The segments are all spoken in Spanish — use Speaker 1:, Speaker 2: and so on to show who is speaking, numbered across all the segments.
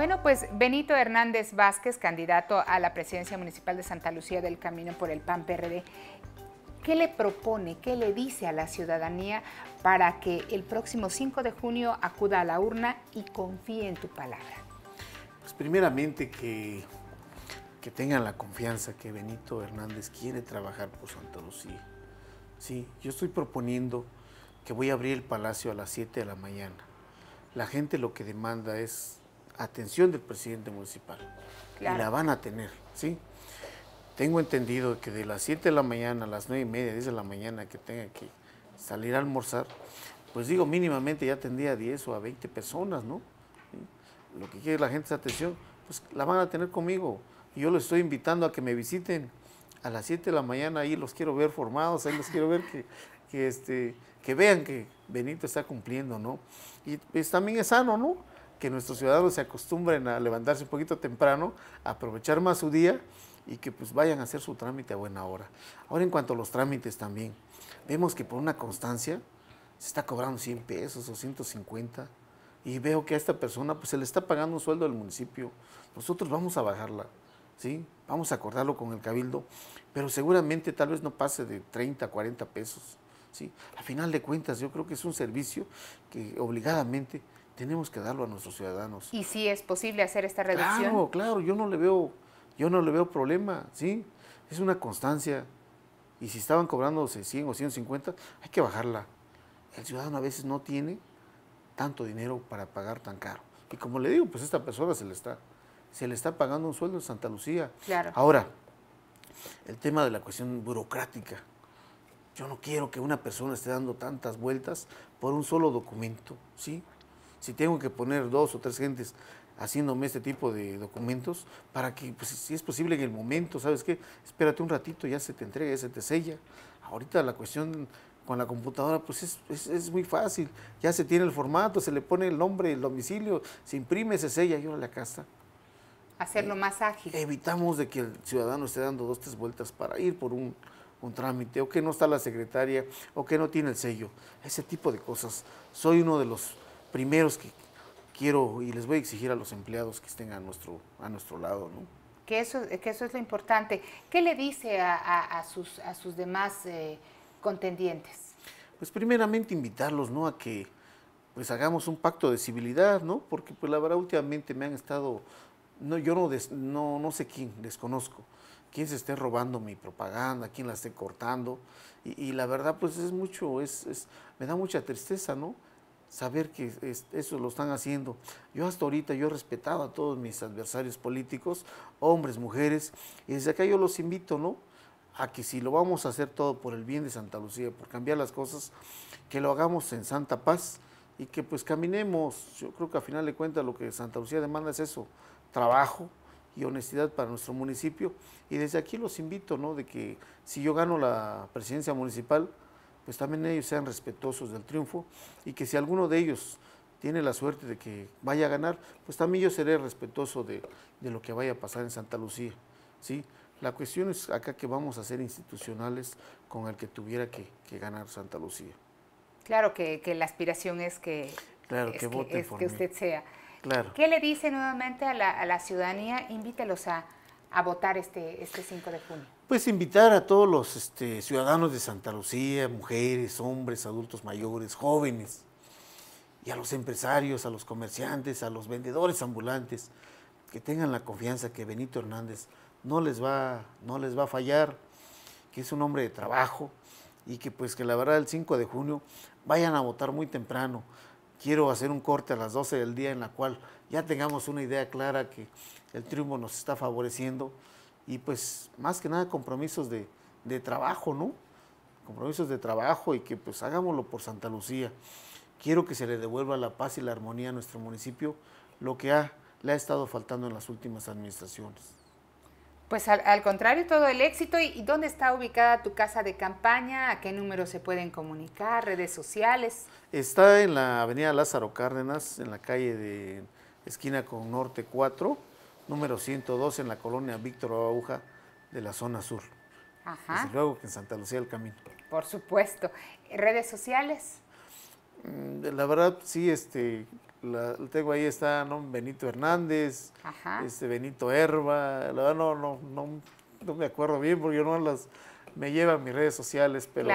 Speaker 1: Bueno, pues Benito Hernández Vázquez, candidato a la presidencia municipal de Santa Lucía del Camino por el PAN PRD, ¿qué le propone, qué le dice a la ciudadanía para que el próximo 5 de junio acuda a la urna y confíe en tu palabra?
Speaker 2: Pues primeramente que, que tengan la confianza que Benito Hernández quiere trabajar por Santa Lucía. Sí, yo estoy proponiendo que voy a abrir el palacio a las 7 de la mañana. La gente lo que demanda es atención del presidente municipal. Y la van a tener, ¿sí? Tengo entendido que de las 7 de la mañana a las 9 y media, 10 de la mañana que tenga que salir a almorzar, pues digo, mínimamente ya tendría 10 o a 20 personas, ¿no? Lo que quiere la gente es atención, pues la van a tener conmigo. Y yo los estoy invitando a que me visiten a las 7 de la mañana, ahí los quiero ver formados, ahí los quiero ver que, que, este, que vean que Benito está cumpliendo, ¿no? Y pues también es sano, ¿no? que nuestros ciudadanos se acostumbren a levantarse un poquito temprano, aprovechar más su día y que pues vayan a hacer su trámite a buena hora. Ahora en cuanto a los trámites también, vemos que por una constancia se está cobrando 100 pesos o 150 y veo que a esta persona pues se le está pagando un sueldo del municipio. Nosotros vamos a bajarla, ¿sí? Vamos a acordarlo con el cabildo, pero seguramente tal vez no pase de 30, 40 pesos, ¿sí? A final de cuentas yo creo que es un servicio que obligadamente tenemos que darlo a nuestros ciudadanos.
Speaker 1: Y si es posible hacer esta reducción. Claro,
Speaker 2: claro, yo no le veo, yo no le veo problema, ¿sí? Es una constancia. Y si estaban cobrándose 100 o 150, hay que bajarla. El ciudadano a veces no tiene tanto dinero para pagar tan caro. Y como le digo, pues esta persona se le está, se le está pagando un sueldo en Santa Lucía.
Speaker 1: Claro. Ahora,
Speaker 2: el tema de la cuestión burocrática. Yo no quiero que una persona esté dando tantas vueltas por un solo documento, ¿sí? si tengo que poner dos o tres gentes haciéndome este tipo de documentos, para que, pues, si es posible en el momento, ¿sabes qué? Espérate un ratito, ya se te entrega, ya se te sella. Ahorita la cuestión con la computadora, pues es, es, muy fácil. Ya se tiene el formato, se le pone el nombre, el domicilio, se imprime, se sella y ahora
Speaker 1: la casa. Hacerlo eh, más ágil.
Speaker 2: Evitamos de que el ciudadano esté dando dos, tres vueltas para ir por un, trámite, o que no está la secretaria, o que no tiene el sello. Ese tipo de cosas. Soy uno de los primeros que quiero y les voy a exigir a los empleados que estén a nuestro, a nuestro lado, ¿no?
Speaker 1: Que eso, que eso es lo importante. ¿Qué le dice a, a, a sus, a sus demás eh, contendientes?
Speaker 2: Pues primeramente invitarlos, ¿no? A que pues hagamos un pacto de civilidad, ¿no? Porque pues la verdad últimamente me han estado, no, yo no, no, no sé quién, desconozco, quién se esté robando mi propaganda, quién la esté cortando. Y, y la verdad, pues es mucho, es, es, me da mucha tristeza, ¿no? saber que eso lo están haciendo. Yo hasta ahorita yo respetaba a todos mis adversarios políticos, hombres, mujeres, y desde acá yo los invito, ¿no? A que si lo vamos a hacer todo por el bien de Santa Lucía, por cambiar las cosas, que lo hagamos en santa paz y que pues caminemos. Yo creo que a final de cuentas lo que Santa Lucía demanda es eso, trabajo, y honestidad para nuestro municipio. Y desde aquí los invito, ¿no? De que si yo gano la presidencia municipal, pues también ellos sean respetuosos del triunfo y que si alguno de ellos tiene la suerte de que vaya a ganar, pues también yo seré respetuoso de, lo que vaya a pasar en Santa Lucía. ¿sí? La cuestión es acá que vamos a ser institucionales con el que tuviera que, ganar Santa Lucía.
Speaker 1: Claro que, la aspiración es que, claro, que, usted sea. Claro. ¿Qué le dice nuevamente a la, a la ciudadanía? Invítelos a, a votar este, este 5 de junio?
Speaker 2: Pues invitar a todos los este, ciudadanos de Santa Lucía, mujeres, hombres, adultos mayores, jóvenes, y a los empresarios, a los comerciantes, a los vendedores ambulantes, que tengan la confianza que Benito Hernández no les va, no les va a fallar, que es un hombre de trabajo y que pues que la verdad el 5 de junio vayan a votar muy temprano. Quiero hacer un corte a las 12 del día en la cual ya tengamos una idea clara que el triunfo nos está favoreciendo y pues más que nada compromisos de, trabajo, ¿no? Compromisos de trabajo y que pues hagámoslo por Santa Lucía. Quiero que se le devuelva la paz y la armonía a nuestro municipio, lo que le ha estado faltando en las últimas administraciones.
Speaker 1: Pues al, contrario, todo el éxito. ¿Y, dónde está ubicada tu casa de campaña? ¿A qué número se pueden comunicar? ¿Redes sociales?
Speaker 2: Está en la avenida Lázaro Cárdenas, en la calle de esquina con Norte 4 número 112 en la colonia Víctor Aguja de la zona sur. Ajá. Desde luego que en Santa Lucía el Camino.
Speaker 1: Por supuesto. ¿Redes sociales?
Speaker 2: Mm, la verdad, sí, este, tengo ahí está Benito Hernández, este Benito Herba, la verdad no, no, no, no me acuerdo bien porque yo no las me llevan mis redes sociales, pero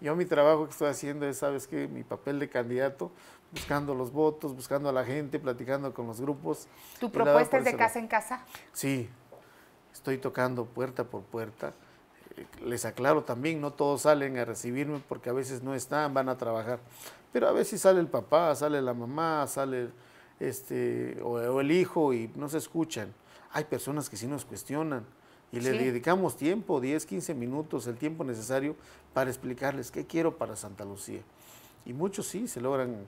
Speaker 2: yo mi trabajo que estoy haciendo es, sabes qué? mi papel de candidato, buscando los votos, buscando a la gente, platicando con los grupos. ¿Tu propuesta es de casa en casa? Sí, estoy tocando puerta por puerta. Eh, les aclaro también, no todos salen a recibirme porque a veces no están, van a trabajar. Pero a veces sale el papá, sale la mamá, sale este, o, el hijo y no se escuchan. Hay personas que sí nos cuestionan y le dedicamos tiempo, 10, 15 minutos, el tiempo necesario para explicarles qué quiero para Santa Lucía. Y muchos sí se logran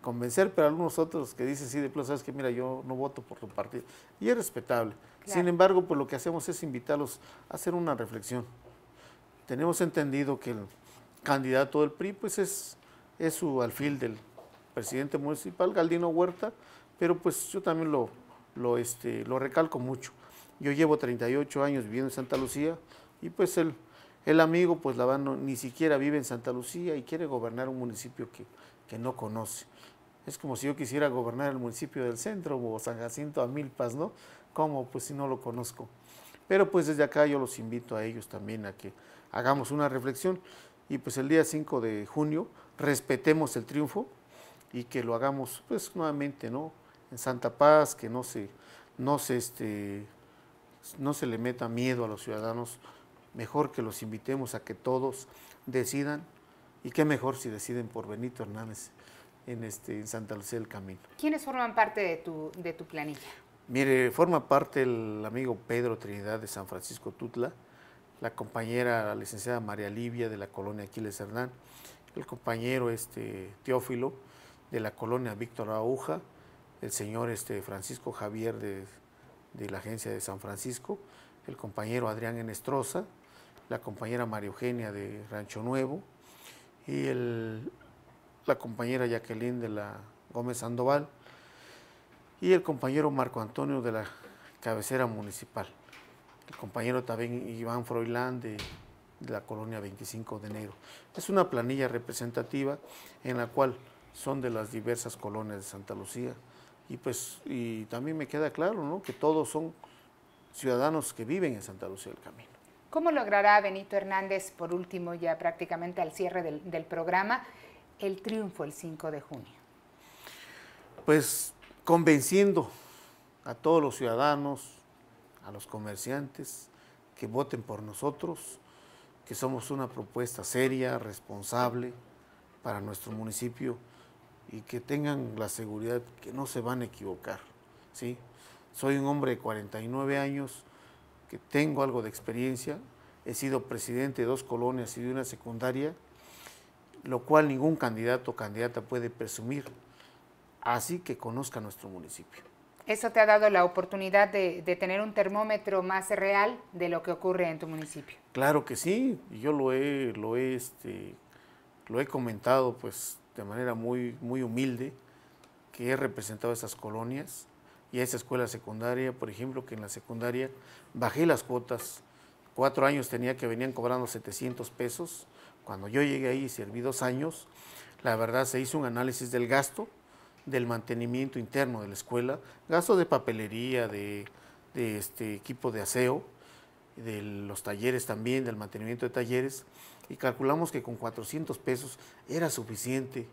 Speaker 2: convencer, pero algunos otros que dicen sí, de sabes que mira, yo no voto por tu partido. Y es respetable. Sin embargo, pues lo que hacemos es invitarlos a hacer una reflexión. Tenemos entendido que el candidato del PRI, pues es, es su alfil del presidente municipal, Galdino Huerta, pero pues yo también lo, lo, este, lo recalco mucho. Yo llevo 38 años viviendo en Santa Lucía y pues el, el amigo, pues la no, ni siquiera vive en Santa Lucía y quiere gobernar un municipio que, que no conoce. Es como si yo quisiera gobernar el municipio del centro o San Jacinto a Milpas, ¿no? como Pues si no lo conozco. Pero pues desde acá yo los invito a ellos también a que hagamos una reflexión y pues el día 5 de junio respetemos el triunfo y que lo hagamos pues nuevamente, ¿no? En Santa Paz, que no se, no este, no se le meta miedo a los ciudadanos, mejor que los invitemos a que todos decidan y qué mejor si deciden por Benito Hernández en, este, en Santa Lucía del Camino.
Speaker 1: ¿Quiénes forman parte de tu, de tu planilla?
Speaker 2: Mire, forma parte el amigo Pedro Trinidad de San Francisco Tutla, la compañera licenciada María Livia de la colonia Aquiles Hernán, el compañero este, Teófilo de la colonia Víctor Aúja, el señor este, Francisco Javier de de la agencia de San Francisco, el compañero Adrián Enestroza, la compañera María Eugenia de Rancho Nuevo y la compañera Jacqueline de la Gómez Sandoval y el compañero Marco Antonio de la cabecera municipal, el compañero también Iván Froilán de, de la colonia 25 de enero. Es una planilla representativa en la cual son de las diversas colonias de Santa Lucía, y pues y también me queda claro que todos son ciudadanos que viven en Santa Lucía del Camino.
Speaker 1: ¿Cómo logrará Benito Hernández, por último, ya prácticamente al cierre del, del programa, el triunfo el 5 de junio?
Speaker 2: Pues convenciendo a todos los ciudadanos, a los comerciantes que voten por nosotros, que somos una propuesta seria, responsable para nuestro municipio y que tengan la seguridad que no se van a equivocar. ¿sí? Soy un hombre de 49 años, que tengo algo de experiencia, he sido presidente de dos colonias y de una secundaria, lo cual ningún candidato o candidata puede presumir, así que conozca nuestro municipio.
Speaker 1: Eso te ha dado la oportunidad de, de tener un termómetro más real de lo que ocurre en tu municipio.
Speaker 2: Claro que sí, yo lo he, lo este, lo he comentado pues de manera muy, muy humilde que he representado esas colonias y a esa escuela secundaria, por ejemplo, que en la secundaria bajé las cuotas. Cuatro años tenía que venían cobrando 700 pesos. Cuando yo llegué ahí y serví dos años, la verdad se hizo un análisis del gasto, del mantenimiento interno de la escuela, gasto de papelería, de, de este equipo de aseo, de los talleres también, del mantenimiento de talleres, y calculamos que con 400 pesos era suficiente.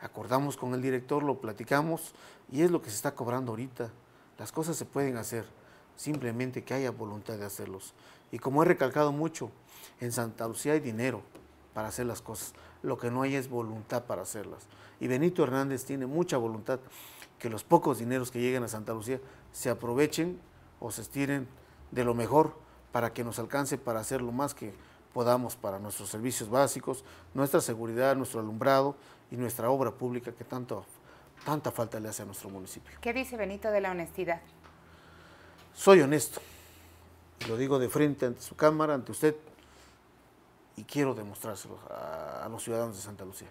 Speaker 2: Acordamos con el director, lo platicamos y es lo que se está cobrando ahorita. Las cosas se pueden hacer, simplemente que haya voluntad de hacerlos. Y como he recalcado mucho, en Santa Lucía hay dinero para hacer las cosas, lo que no hay es voluntad para hacerlas. Y Benito Hernández tiene mucha voluntad que los pocos dineros que lleguen a Santa Lucía se aprovechen o se estiren de lo mejor para que nos alcance para hacer lo más que podamos para nuestros servicios básicos, nuestra seguridad, nuestro alumbrado y nuestra obra pública que tanto, tanta falta le hace a nuestro municipio.
Speaker 1: ¿Qué dice Benito de la honestidad?
Speaker 2: Soy honesto, lo digo de frente ante su cámara, ante usted, y quiero demostrárselo a, los ciudadanos de Santa Lucía.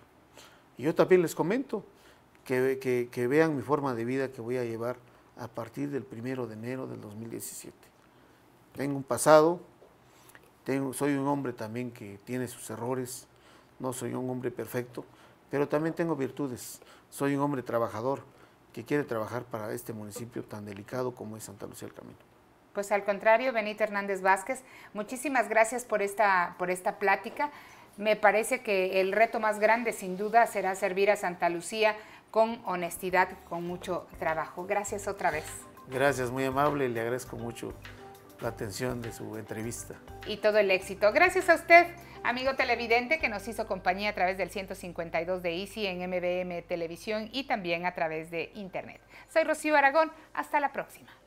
Speaker 2: Y yo también les comento que, que vean mi forma de vida que voy a llevar a partir del primero de enero del 2017. Tengo un pasado soy un hombre también que tiene sus errores, no soy un hombre perfecto, pero también tengo virtudes. Soy un hombre trabajador que quiere trabajar para este municipio tan delicado como es Santa Lucía del Camino.
Speaker 1: Pues al contrario, Benito Hernández Vázquez, muchísimas gracias por esta, por esta plática. Me parece que el reto más grande sin duda será servir a Santa Lucía con honestidad, con mucho trabajo. Gracias otra vez.
Speaker 2: Gracias, muy amable, le agradezco mucho la atención de su entrevista.
Speaker 1: Y todo el éxito. Gracias a usted, amigo televidente, que nos hizo compañía a través del 152 de Easy en MBM Televisión y también a través de Internet. Soy Rocío Aragón. Hasta la próxima.